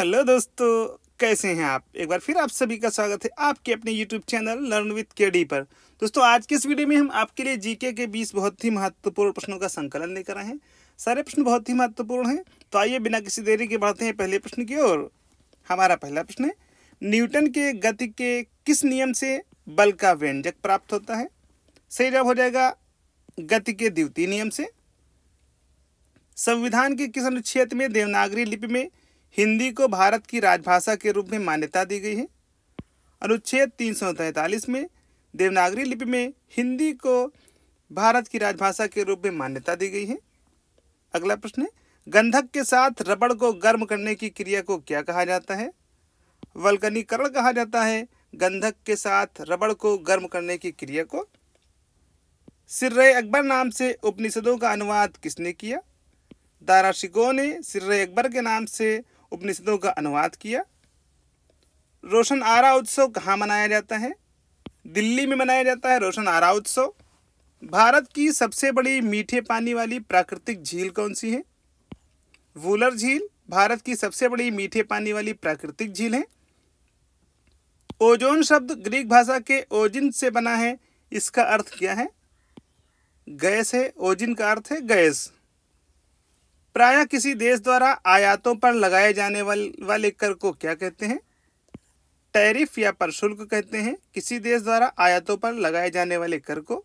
hello दोस्तों कैसे हैं आप एक बार फिर आप सभी का स्वागत है आपके अपने यूट्यूब चैनल लर्न के केडी पर दोस्तों आज के इस वीडियो में हम आपके लिए जीके के 20 बहुत ही महत्वपूर्ण प्रश्नों का संकलन लेकर आए हैं सारे प्रश्न बहुत ही महत्वपूर्ण हैं तो आइए बिना किसी देरी के बढ़ते हैं पहले प्रश्न की ओर हमारा पहला प्रश्न है न्यूटन के गति के किस नियम से बल का व्यंजक प्राप्त होता है सही जवाब हो जाएगा गति के द्वितीय नियम से संविधान के किस अनुच्छेद में देवनागरी लिपि में हिंदी को भारत की राजभाषा के रूप में मान्यता दी गई है अनुच्छेद तीन में देवनागरी लिपि में हिंदी को भारत की राजभाषा के रूप में मान्यता दी गई है अगला प्रश्न है गंधक के साथ रबड़ को गर्म करने की क्रिया को क्या कहा जाता है वल्कनीकरण कहा जाता है गंधक के साथ रबड़ को गर्म करने की क्रिया को सिर्रे अकबर नाम से उपनिषदों का अनुवाद किसने किया दारा शिको ने सिर्रे अकबर के नाम से उपनिषदों का अनुवाद किया रोशन आरा उत्सव कहाँ मनाया जाता है दिल्ली में मनाया जाता है रोशन आरा उत्सव भारत की सबसे बड़ी मीठे पानी वाली प्राकृतिक झील कौन सी है वूलर झील भारत की सबसे बड़ी मीठे पानी वाली प्राकृतिक झील है ओजोन शब्द ग्रीक भाषा के ओजिन से बना है इसका अर्थ क्या है गैस है ओजिन का अर्थ है गैस प्राय किसी देश द्वारा आयातों पर लगाए जाने वाले कर को क्या कहते हैं टैरिफ या प्रशुल्क कहते हैं किसी देश द्वारा आयातों पर लगाए जाने वाले कर को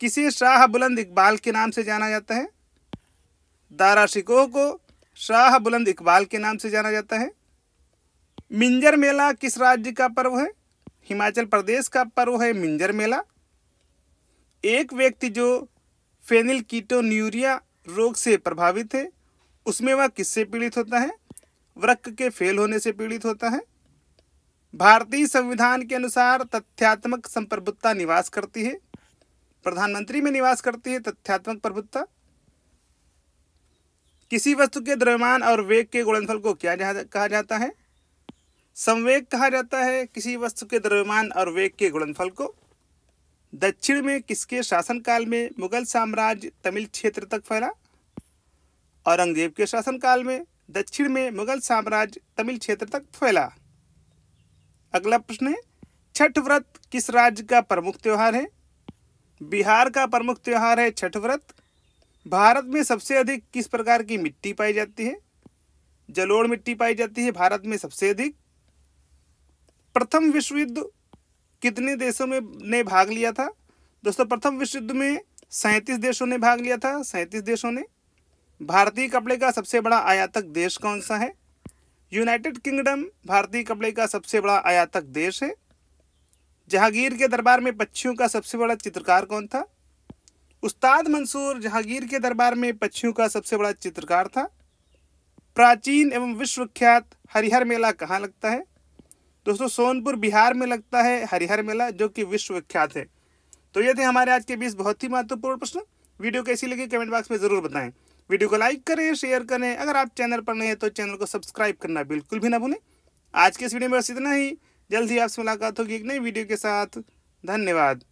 किसी शाह बुलंद इकबाल के नाम से जाना जाता है दारा शिकोह को शाह बुलंद इकबाल के नाम से जाना जाता है मिंजर मेला किस राज्य का पर्व है हिमाचल प्रदेश का पर्व है मिंजर मेला एक व्यक्ति जो फेनिल कीटोन्यूरिया रोग से प्रभावित है उसमें वह किससे पीड़ित होता है वृक्क के फेल होने से पीड़ित होता है भारतीय संविधान के अनुसार तथ्यात्मक संप्रभुत्ता निवास करती है प्रधानमंत्री में निवास करती है तथ्यात्मक प्रभुत्ता किसी वस्तु के द्रव्यमान और वेग के गुणनफल को क्या जा, कहा जाता है संवेग कहा जाता है किसी वस्तु के द्रव्यमान और वेग के गुणनफल को दक्षिण में किसके शासनकाल में मुगल साम्राज्य तमिल क्षेत्र तक फैला औरंगजेब के शासनकाल में दक्षिण में मुगल साम्राज्य तमिल क्षेत्र तक फैला अगला प्रश्न है छठ व्रत किस राज्य का प्रमुख त्यौहार है बिहार का प्रमुख त्यौहार है छठ व्रत भारत में सबसे अधिक किस प्रकार की मिट्टी पाई जाती है जलोड़ मिट्टी पाई जाती है भारत में सबसे अधिक प्रथम विश्व युद्ध कितने देशों में ने भाग लिया था दोस्तों प्रथम विश्व युद्ध में सैंतीस देशों ने भाग लिया था सैंतीस देशों ने भारतीय कपड़े का सबसे बड़ा आयातक देश कौन सा है यूनाइटेड किंगडम भारतीय कपड़े का सबसे बड़ा आयातक देश है जहांगीर के दरबार में पक्षियों का सबसे बड़ा चित्रकार कौन था उस्ताद मंसूर जहांगीर के दरबार में पक्षियों का सबसे बड़ा चित्रकार था प्राचीन एवं विश्वविख्यात हरिहर मेला कहाँ लगता है दोस्तों सोनपुर बिहार में लगता है हरिहर मेला जो कि विश्वविख्यात है तो ये थे हमारे आज के बीच बहुत ही महत्वपूर्ण प्रश्न वीडियो कैसी लगी कमेंट बॉक्स में ज़रूर बताएं वीडियो को लाइक करें शेयर करें अगर आप चैनल पर नए हैं तो चैनल को सब्सक्राइब करना बिल्कुल भी ना भूलें आज के इस वीडियो में बस इतना ही जल्द ही आपसे मुलाकात होगी एक नई वीडियो के साथ धन्यवाद